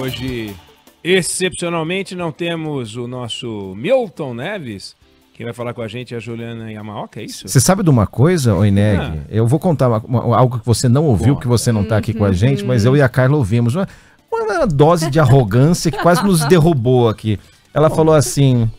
hoje, excepcionalmente, não temos o nosso Milton Neves. Quem vai falar com a gente é a Juliana Yamaoka, é isso? Você sabe de uma coisa, Oineg? Ah. Eu vou contar uma, uma, algo que você não ouviu, Bom. que você não está aqui com a uhum. gente, mas eu e a Carla ouvimos. Uma, uma dose de arrogância que quase nos derrubou aqui. Ela Bom. falou assim: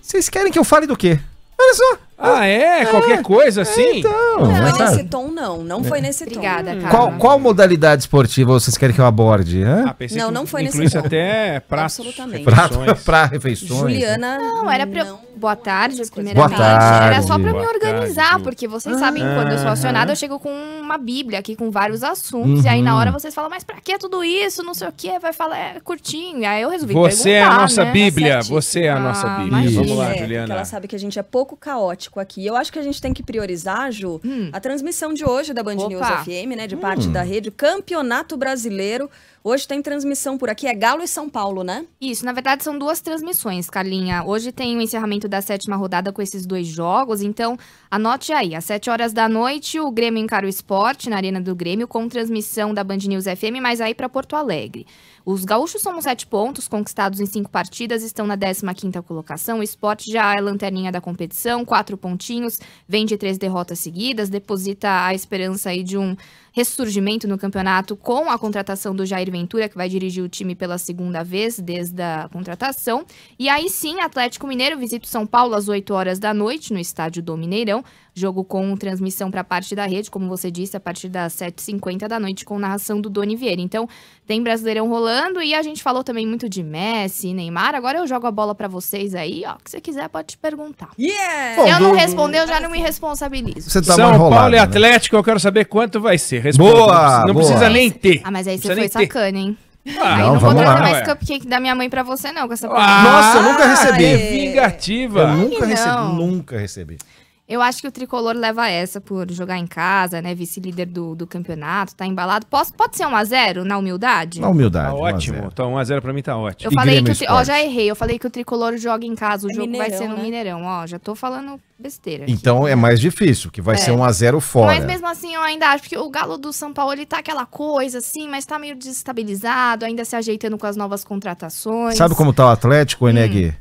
Vocês querem que eu fale do quê? Olha só! Ah, ah é? é? Qualquer coisa assim? Então. Não, é nesse tom, não. Não foi nesse Obrigada, tom. Hum. cara. Qual, qual modalidade esportiva vocês querem que eu aborde? Hã? Ah, pensei Não, que não foi nesse tom. até pratos. Absolutamente. Pra, refeições. pra refeições. Juliana. Não, era pra. Boa tarde, primeiramente. Boa tarde. Era só pra me organizar, tarde. porque vocês ah, sabem, quando eu sou acionada, eu chego com uma bíblia aqui, com vários assuntos, uhum. e aí na uhum. hora vocês falam, mas pra que tudo isso, não sei o que, vai falar, é curtinho, aí eu resolvi Você é a né, nossa né? bíblia, você é a nossa ah, bíblia. Imagina. Vamos lá, é, Juliana. ela sabe que a gente é pouco caótico aqui. Eu acho que a gente tem que priorizar, Ju, hum. a transmissão de hoje da Band Opa. News FM, né, de hum. parte da rede, Campeonato Brasileiro, Hoje tem transmissão por aqui, é Galo e São Paulo, né? Isso, na verdade são duas transmissões, Carlinha. Hoje tem o encerramento da sétima rodada com esses dois jogos, então anote aí. Às 7 horas da noite, o Grêmio encara o esporte na Arena do Grêmio, com transmissão da Band News FM, mas aí para Porto Alegre. Os gaúchos somam sete pontos, conquistados em cinco partidas, estão na 15ª colocação. O esporte já é lanterninha da competição, quatro pontinhos, vem de três derrotas seguidas, deposita a esperança aí de um ressurgimento no campeonato com a contratação do Jair Ventura, que vai dirigir o time pela segunda vez desde a contratação. E aí sim, Atlético Mineiro visita o São Paulo às 8 horas da noite no estádio do Mineirão Jogo com transmissão para parte da rede, como você disse, a partir das 7h50 da noite, com narração do Doni Vieira. Então, tem Brasileirão rolando e a gente falou também muito de Messi, Neymar. Agora eu jogo a bola para vocês aí, ó. O que você quiser, pode te perguntar. Yeah! Se eu não responder, eu já não me responsabilizo. Você tá São enrolado, Paulo e né? Atlético, né? eu quero saber quanto vai ser. boa! Não precisa nem ter. Ah, mas aí você foi sacana, ter. hein? Ah, não, não vou trazer mais cupcake da minha mãe pra você, não, com essa ah, Nossa, eu nunca recebi. É vingativa. Eu nunca Ai, recebi, nunca recebi. Eu acho que o tricolor leva essa por jogar em casa, né? Vice-líder do, do campeonato, tá embalado. Posso, pode ser um a zero na humildade? Na humildade. Tá ótimo. a então um a zero pra mim tá ótimo. Eu falei que. Tri... Ó, já errei. Eu falei que o tricolor joga em casa. O é jogo Mineirão, vai ser no né? Mineirão. Ó, já tô falando besteira. Aqui. Então é mais difícil, que vai é. ser um a zero fora. Mas mesmo assim, eu ainda acho. que o Galo do São Paulo, ele tá aquela coisa assim, mas tá meio desestabilizado, ainda se ajeitando com as novas contratações. Sabe como tá o Atlético, Eneg? Hum.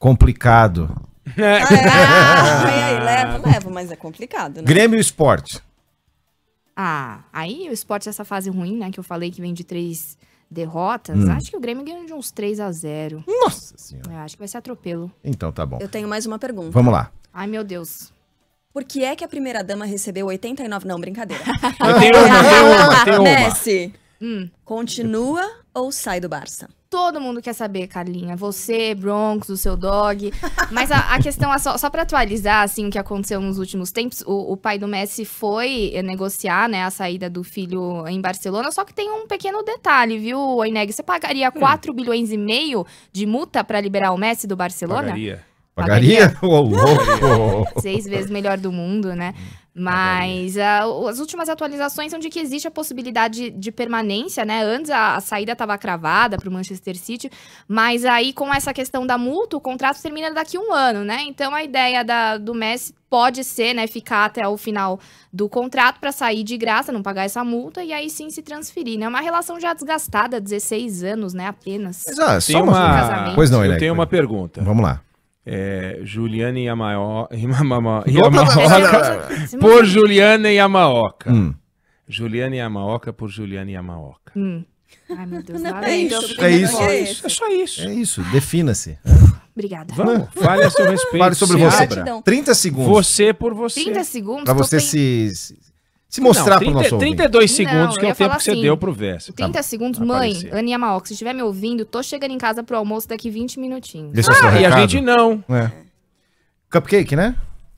Complicado. Ah, é. Ah, leva, leva, mas é complicado, né? Grêmio e Esporte. Ah, aí o esporte é essa fase ruim, né? Que eu falei que vem de três derrotas. Hum. Acho que o Grêmio ganhou de uns 3 a 0 Nossa senhora. Eu é, acho que vai ser atropelo. Então tá bom. Eu tenho mais uma pergunta. Vamos lá. Ai, meu Deus. Por que é que a primeira dama recebeu 89? Não, brincadeira. eu tenho uma, tenho uma, tenho uma. Messi, hum. continua ou sai do Barça? Todo mundo quer saber, Carlinha. Você, Bronx, o seu dog. Mas a, a questão é só, só para atualizar assim, o que aconteceu nos últimos tempos. O, o, pai do Messi foi eh, negociar né, a saída do filho em Barcelona. Só que tem um pequeno detalhe, viu, Oineg? Você pagaria hum. 4 bilhões e meio de multa para liberar o Messi do Barcelona? Pagaria. Pagaria? Pagaria? Seis vezes melhor do mundo, né? Hum. Tá mas ah, uh, as últimas atualizações são de que existe a possibilidade de, de permanência, né? Antes a, a saída estava cravada para o Manchester City, mas aí com essa questão da multa, o contrato termina daqui a um ano, né? Então a ideia da, do Messi pode ser, né, ficar até o final do contrato para sair de graça, não pagar essa multa e aí sim se transferir, né? Uma relação já desgastada, 16 anos, né, apenas. Exato. só uma... Um Pois não, Eu tenho uma pergunta. Vamos lá é, Juliana e Amaoca. por Juliana e Amaoca. Hum. Juliana e Amaoca por Juliana e Amaoca. Hum. Ai, meu Deus. Não, é, é isso. É, isso. é isso. É só isso. É isso. Defina-se. Obrigada. Vamos, fale a seu respeito. Fale sobre você. Gratidão. 30 segundos. Você por você. 30 segundos? Pra você se, se mostrar para o nosso 32 ouvinte. segundos, não, que é o tempo que você assim, deu pro Verso. 30 tá, segundos, tá mãe, Aninha Maok, se estiver me ouvindo, tô chegando em casa pro almoço daqui 20 minutinhos. Deixa ah, e a gente não. É. Cupcake, né?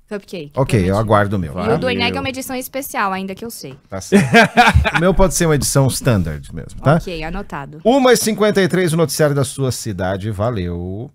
Cupcake. Ok, eu aguardo o meu. E o do Eneg é uma edição especial, ainda que eu sei. Tá certo. o meu pode ser uma edição standard mesmo, tá? Ok, anotado. 1h53, o noticiário da sua cidade. Valeu.